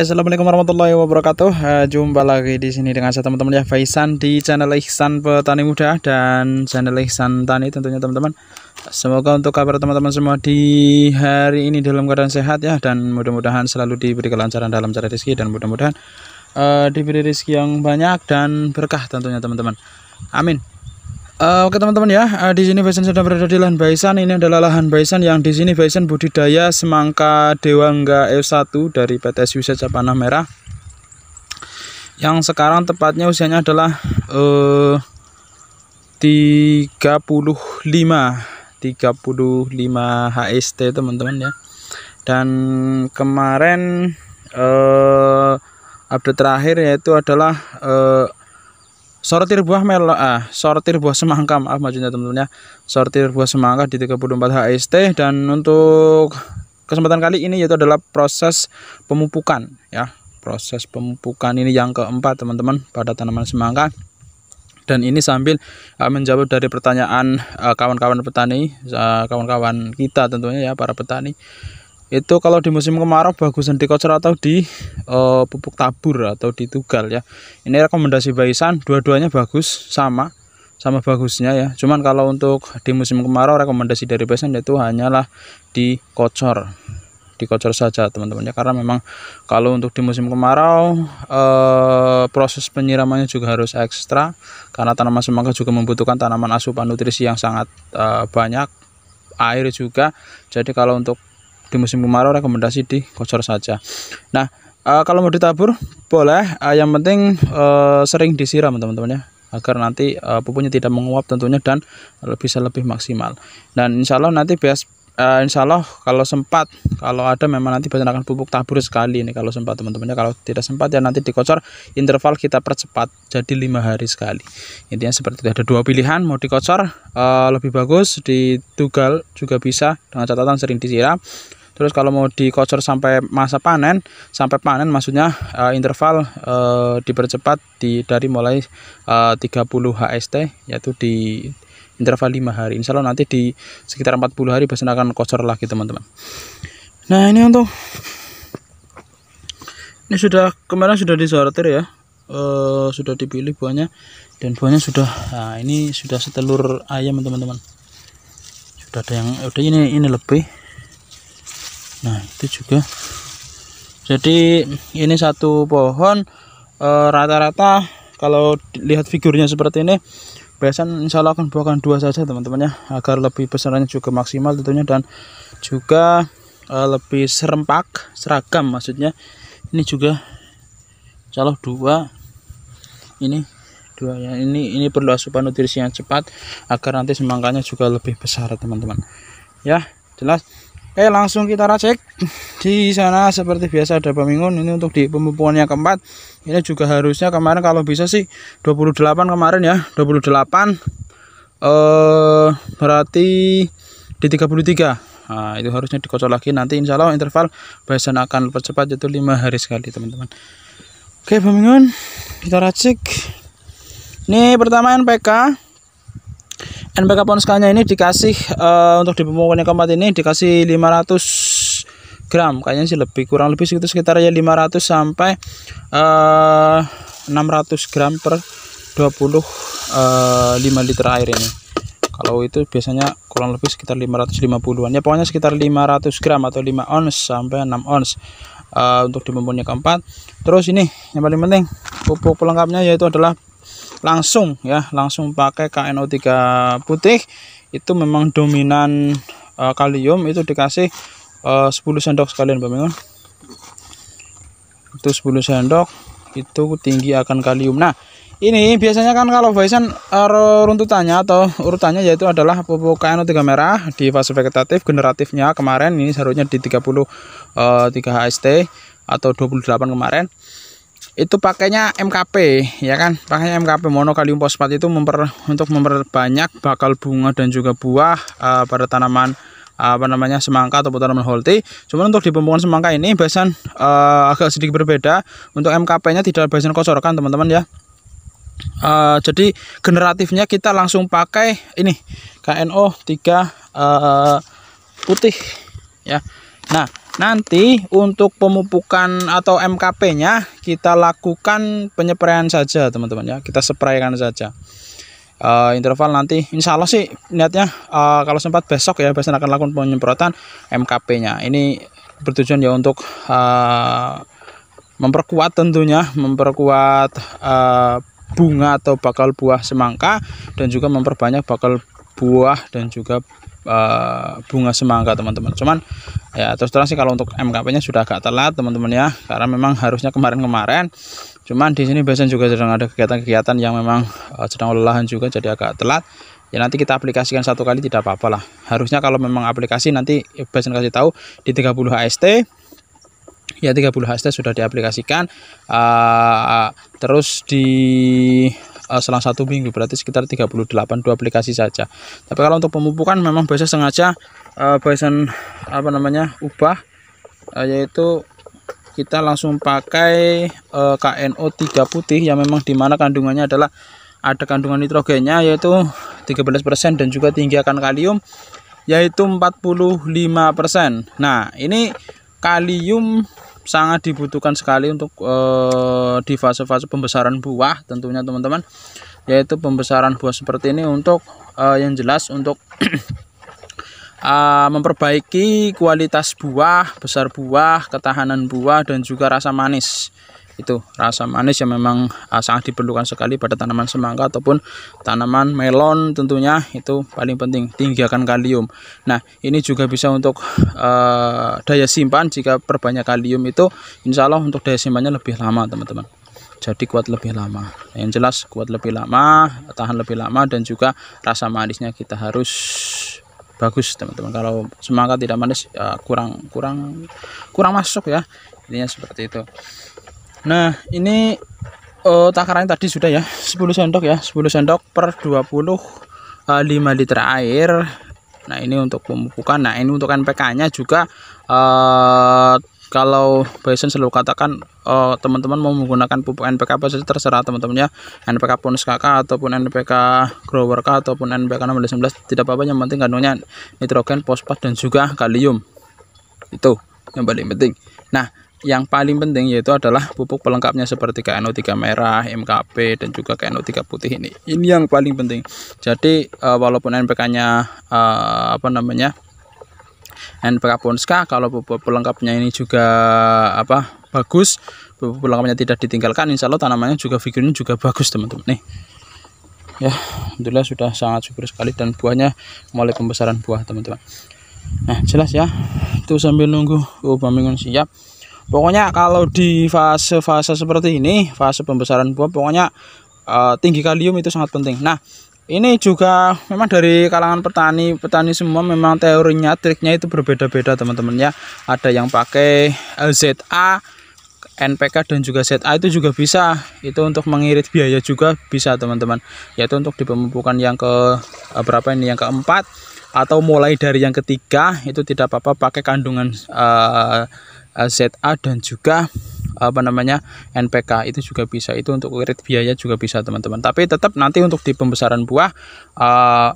assalamualaikum warahmatullahi wabarakatuh. Eh, jumpa lagi di sini dengan saya teman-teman ya Faisan di channel Ihsan Petani Muda dan channel Ihsan Tani tentunya teman-teman. Semoga untuk kabar teman-teman semua di hari ini dalam keadaan sehat ya dan mudah-mudahan selalu diberi kelancaran dalam cara rezeki dan mudah-mudahan uh, diberi rezeki yang banyak dan berkah tentunya teman-teman. Amin. Eh, oke teman-teman ya, eh, di sini Bison sudah berada di lahan Baisan. Ini adalah lahan Baisan yang di sini Baisan budidaya semangka Dewangga F1 e dari PT Susa Panah Merah. Yang sekarang tepatnya usianya adalah 35 35 HST teman-teman ya. Dan kemarin eh, update terakhir yaitu adalah Sortir buah melo ah, sortir buah semangka maaf majunya teman-teman ya. Sortir buah semangka di 34 HST dan untuk kesempatan kali ini yaitu adalah proses pemupukan ya. Proses pemupukan ini yang keempat teman-teman pada tanaman semangka. Dan ini sambil uh, menjawab dari pertanyaan ah, kawan-kawan uh, petani, ah, kawan-kawan uh, kawan kita tentunya ya para petani itu kalau di musim kemarau bagusan di kocor atau di e, pupuk tabur atau di tugal ya ini rekomendasi baisan dua-duanya bagus sama sama bagusnya ya cuman kalau untuk di musim kemarau rekomendasi dari baisan itu hanyalah dikocor dikocor saja teman-teman ya karena memang kalau untuk di musim kemarau e, proses penyiramannya juga harus ekstra karena tanaman semangka juga membutuhkan tanaman asupan nutrisi yang sangat e, banyak air juga jadi kalau untuk di musim kemarau rekomendasi di kocor saja nah uh, kalau mau ditabur boleh uh, yang penting uh, sering disiram teman-teman ya agar nanti uh, pupuknya tidak menguap tentunya dan bisa lebih maksimal dan insya Allah nanti bias uh, insya Allah kalau sempat kalau ada memang nanti akan pupuk tabur sekali ini kalau sempat teman-temannya kalau tidak sempat ya nanti dikocor interval kita percepat jadi lima hari sekali intinya seperti itu ada dua pilihan mau dikocor uh, lebih bagus ditugal juga bisa dengan catatan sering disiram terus kalau mau dikocor sampai masa panen sampai panen maksudnya uh, interval uh, dipercepat di dari mulai uh, 30 HST yaitu di interval 5 hari insya Allah nanti di sekitar 40 hari bahasan akan kocor lagi teman-teman nah ini untuk ini sudah kemarin sudah disortir ya uh, sudah dipilih buahnya dan buahnya sudah nah ini sudah setelur ayam teman-teman sudah ada yang udah oh, ini ini lebih nah itu juga jadi ini satu pohon eh, rata-rata e, kalau lihat figurnya seperti ini biasanya insya Allah akan buahkan dua saja teman-teman ya agar lebih besarnya juga maksimal tentunya dan juga e, lebih serempak seragam maksudnya ini juga insya Allah dua ini dua ya ini ini perlu asupan nutrisi yang cepat agar nanti semangkanya juga lebih besar teman-teman ya jelas Oke langsung kita racik di sana seperti biasa ada pemingun ini untuk di yang keempat ini juga harusnya kemarin kalau bisa sih 28 kemarin ya 28 eh berarti di 33 nah, itu harusnya dikocok lagi nanti insya Allah interval bahasan akan percepat yaitu 5 hari sekali teman-teman oke pemingun kita racik ini pertama NPK NPK ponskanya ini dikasih uh, untuk di pemukulnya keempat ini dikasih 500 gram kayaknya sih lebih kurang lebih sekitar sekitar ya 500 sampai uh, eh, 600 gram per 25 uh, eh, liter air ini kalau itu biasanya kurang lebih sekitar 550an ya pokoknya sekitar 500 gram atau 5 ons sampai 6 ons uh, untuk di keempat terus ini yang paling penting pupuk pelengkapnya yaitu adalah langsung ya langsung pakai KNO3 putih itu memang dominan uh, kalium itu dikasih eh, uh, 10 sendok sekalian pemirsa itu 10 sendok itu tinggi akan kalium nah ini biasanya kan kalau bison eh, runtutannya atau urutannya yaitu adalah pupuk KNO3 merah di fase vegetatif generatifnya kemarin ini seharusnya di 30 uh, 3 HST atau 28 kemarin itu pakainya MKP ya kan pakainya MKP mono kalium fosfat itu memper, untuk memperbanyak bakal bunga dan juga buah uh, pada tanaman eh, apa namanya semangka atau tanaman holti. Cuman untuk di pembuangan semangka ini bahasan uh, agak sedikit berbeda. Untuk MKP-nya tidak bahasan kocorkan teman-teman ya. Uh, jadi generatifnya kita langsung pakai ini KNO 3 uh, putih ya. Nah, Nanti untuk pemupukan atau MKP-nya kita lakukan penyepraian saja teman-teman ya. Kita sepraikan saja. Uh, interval nanti insya Allah sih niatnya uh, kalau sempat besok ya besok akan lakukan penyemprotan MKP-nya. Ini bertujuan ya untuk uh, memperkuat tentunya memperkuat uh, bunga atau bakal buah semangka dan juga memperbanyak bakal buah dan juga uh, bunga semangka teman-teman cuman ya terus terang sih kalau untuk MKP-nya sudah agak telat teman-teman ya karena memang harusnya kemarin-kemarin cuman di sini biasanya juga sedang ada kegiatan-kegiatan yang memang uh, sedang lelahan juga jadi agak telat ya nanti kita aplikasikan satu kali tidak apa-apa lah harusnya kalau memang aplikasi nanti eh, biasanya kasih tahu di 30 HST ya 30 HST sudah diaplikasikan uh, terus di Eh, selang satu minggu berarti sekitar 38 dua aplikasi saja tapi kalau untuk pemupukan memang biasa sengaja uh, eh, Bison apa namanya ubah uh, yaitu kita langsung pakai uh, KNO3 putih yang memang dimana kandungannya adalah ada kandungan nitrogennya yaitu 13% dan juga tinggi akan kalium yaitu 45%. Nah, ini kalium sangat dibutuhkan sekali untuk di fase-fase pembesaran buah tentunya teman-teman yaitu pembesaran buah seperti ini untuk uh, yang jelas untuk uh, memperbaiki kualitas buah besar buah ketahanan buah dan juga rasa manis itu rasa manis yang memang uh, sangat diperlukan sekali pada tanaman semangka ataupun tanaman melon tentunya itu paling penting tinggi akan kalium nah ini juga bisa untuk uh, daya simpan jika perbanyak kalium itu insya Allah untuk daya simpannya lebih lama teman-teman jadi kuat lebih lama yang jelas kuat lebih lama tahan lebih lama dan juga rasa manisnya kita harus bagus teman-teman kalau semangka tidak manis ya kurang kurang kurang masuk ya intinya seperti itu nah ini oh, takarannya tadi sudah ya 10 sendok ya 10 sendok per 25 eh, liter air nah ini untuk pemupukan nah ini untuk NPK nya juga eh, kalau Bison selalu katakan eh, teman-teman uh, mau menggunakan pupuk NPK apa saja terserah teman-temannya NPK Pons KK ataupun NPK Grower K ataupun NPK 16 tidak apa-apa yang penting kandungnya nitrogen, fosfat dan juga kalium. Itu yang paling penting. Nah, yang paling penting yaitu adalah pupuk pelengkapnya seperti KNO3 merah, MKP dan juga KNO3 putih ini. Ini yang paling penting. Jadi eh, walaupun NPK-nya eh, apa namanya? NPK Ponska kalau pupuk pelengkapnya ini juga apa bagus pupuk pelengkapnya tidak ditinggalkan Insya Allah tanamannya juga figurnya juga bagus teman-teman nih ya Alhamdulillah sudah sangat subur sekali dan buahnya mulai pembesaran buah teman-teman nah jelas ya itu sambil nunggu upamingun siap pokoknya kalau di fase-fase seperti ini fase pembesaran buah pokoknya uh, tinggi kalium itu sangat penting nah ini juga memang dari kalangan petani petani semua memang teorinya triknya itu berbeda-beda teman-teman ya ada yang pakai eh, ZA NPK dan juga ZA itu juga bisa itu untuk mengirit biaya juga bisa teman-teman yaitu untuk di pemupukan yang ke eh, berapa ini yang keempat atau mulai dari yang ketiga itu tidak apa-apa pakai kandungan uh, eh, ZA dan juga apa namanya NPK itu juga bisa itu untuk kredit biaya juga bisa teman-teman tapi tetap nanti untuk di pembesaran buah uh,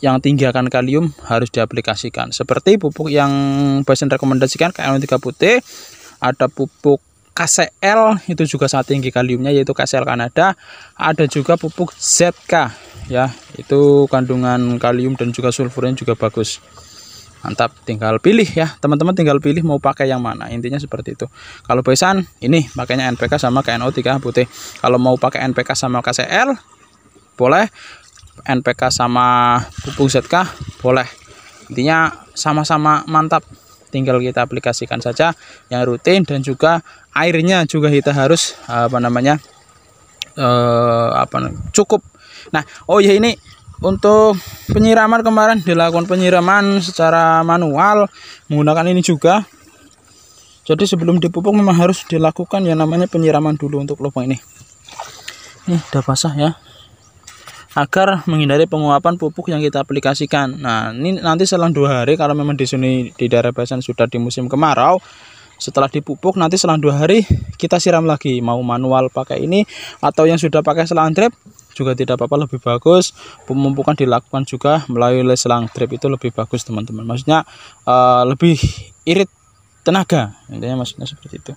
yang tinggi akan kalium harus diaplikasikan seperti pupuk yang Basin rekomendasikan KN3 putih ada pupuk KCL itu juga sangat tinggi kaliumnya yaitu KCL Kanada ada juga pupuk ZK ya itu kandungan kalium dan juga sulfurnya juga bagus mantap tinggal pilih ya teman-teman tinggal pilih mau pakai yang mana intinya seperti itu kalau pesan ini pakainya NPK sama KNO3 putih kalau mau pakai NPK sama KCL boleh NPK sama pupuk ZK boleh intinya sama-sama mantap tinggal kita aplikasikan saja yang rutin dan juga airnya juga kita harus apa namanya eh, apa cukup nah oh ya ini untuk penyiraman kemarin dilakukan penyiraman secara manual menggunakan ini juga jadi sebelum dipupuk memang harus dilakukan yang namanya penyiraman dulu untuk lubang ini ini udah basah ya agar menghindari penguapan pupuk yang kita aplikasikan. Nah, ini nanti selang dua hari kalau memang di sini di daerah Basan sudah di musim kemarau, setelah dipupuk nanti selang dua hari kita siram lagi mau manual pakai ini atau yang sudah pakai selang drip juga tidak apa-apa lebih bagus pemupukan dilakukan juga melalui selang drip itu lebih bagus teman-teman maksudnya uh, lebih irit tenaga intinya maksudnya seperti itu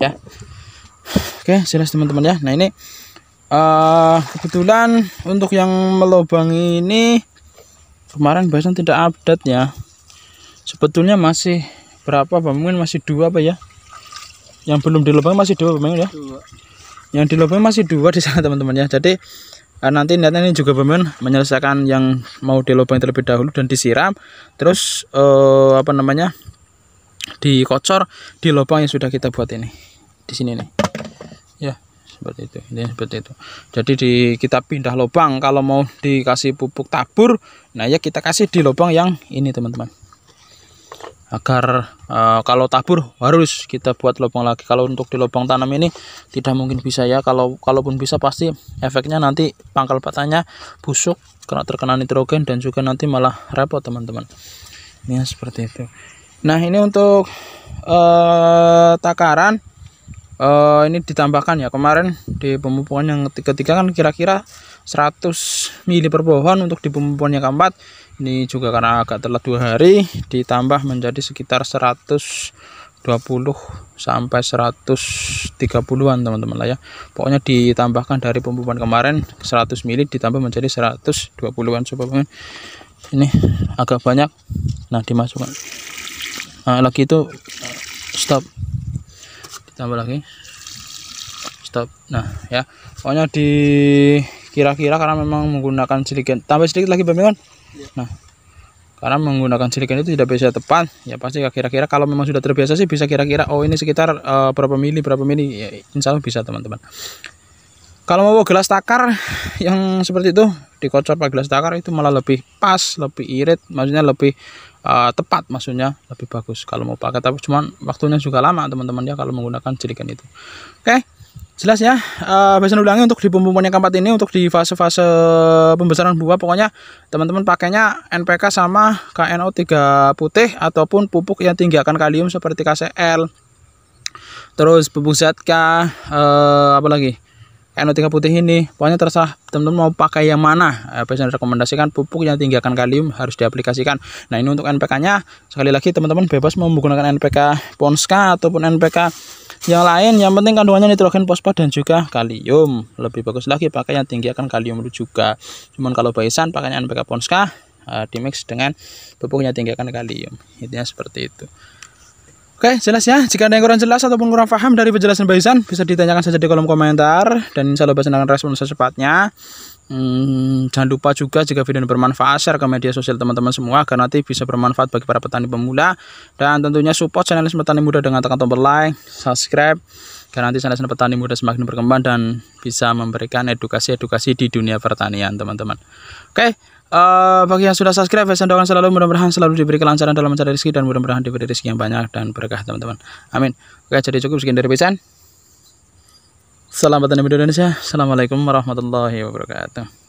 ya oke jelas teman-teman ya nah ini uh, kebetulan untuk yang melobangi ini kemarin bahasan tidak update ya sebetulnya masih berapa pemain masih dua apa ya yang belum dilobangi masih dua pemain ya yang di lobby masih dua di sana teman-teman ya jadi eh, nanti niatnya ini juga pemen menyelesaikan yang mau di lubang terlebih dahulu dan disiram terus eh, apa namanya dikocor di lubang yang sudah kita buat ini di sini nih ya seperti itu ini seperti itu jadi di kita pindah lubang kalau mau dikasih pupuk tabur nah ya kita kasih di lubang yang ini teman-teman agar uh, kalau tabur harus kita buat lubang lagi kalau untuk di lubang tanam ini tidak mungkin bisa ya kalau kalaupun bisa pasti efeknya nanti pangkal batanya busuk karena terkena nitrogen dan juga nanti malah repot teman-teman ya seperti itu nah ini untuk uh, takaran uh, ini ditambahkan ya kemarin di pemupukan yang ketiga kan kira-kira 100 mili per pohon untuk di pemupukan yang keempat ini juga karena agak telat dua hari ditambah menjadi sekitar 120 sampai 130-an teman-teman lah ya pokoknya ditambahkan dari pembuatan kemarin 100 mili ditambah menjadi 120-an sobat ini agak banyak nah dimasukkan nah, lagi itu stop ditambah lagi stop nah ya pokoknya di kira-kira karena memang menggunakan sedikit tambah sedikit lagi pemirsa Iya. Nah, karena menggunakan silikon itu tidak bisa tepat, ya pasti kira-kira kalau memang sudah terbiasa sih bisa kira-kira oh ini sekitar uh, berapa mili berapa mili, ya, insya Allah bisa teman-teman. Kalau mau gelas takar yang seperti itu dikocor pakai gelas takar itu malah lebih pas, lebih irit, maksudnya lebih uh, tepat, maksudnya lebih bagus. Kalau mau pakai tapi cuman waktunya juga lama teman-teman ya kalau menggunakan silikon itu. Oke jelas ya uh, bahasan ulangi untuk di pembuangan yang keempat ini untuk di fase-fase pembesaran buah pokoknya teman-teman pakainya NPK sama KNO3 putih ataupun pupuk yang tinggi akan kalium seperti KCL terus pupuk ZK uh, eh, apa lagi NO3 putih ini pokoknya terserah teman-teman mau pakai yang mana Eh rekomendasikan pupuk yang tinggi akan kalium harus diaplikasikan nah ini untuk NPK nya sekali lagi teman-teman bebas menggunakan NPK Ponska ataupun NPK yang lain yang penting kandungannya nitrogen fosfat dan juga kalium lebih bagus lagi pakai yang tinggi akan kalium itu juga cuman kalau baisan pakainya NPK Ponska uh, dimix dengan pupuknya tinggi akan kalium intinya seperti itu Oke, jelas ya. Jika ada yang kurang jelas ataupun kurang paham dari penjelasan Baisan, bisa ditanyakan saja di kolom komentar. Dan insya Allah Baisan akan respon secepatnya. Hmm, jangan lupa juga jika video ini bermanfaat share ke media sosial teman-teman semua agar nanti bisa bermanfaat bagi para petani pemula dan tentunya support channel petani muda dengan tekan tombol like, subscribe agar nanti channel petani muda semakin berkembang dan bisa memberikan edukasi-edukasi di dunia pertanian teman-teman. Oke, uh, bagi yang sudah subscribe saya doakan selalu mudah-mudahan selalu diberi kelancaran dalam mencari rezeki dan mudah-mudahan diberi rezeki yang banyak dan berkah teman-teman. Amin. Oke, jadi cukup sekian dari pesan. Selamat datang di Indonesia. Assalamualaikum warahmatullahi wabarakatuh.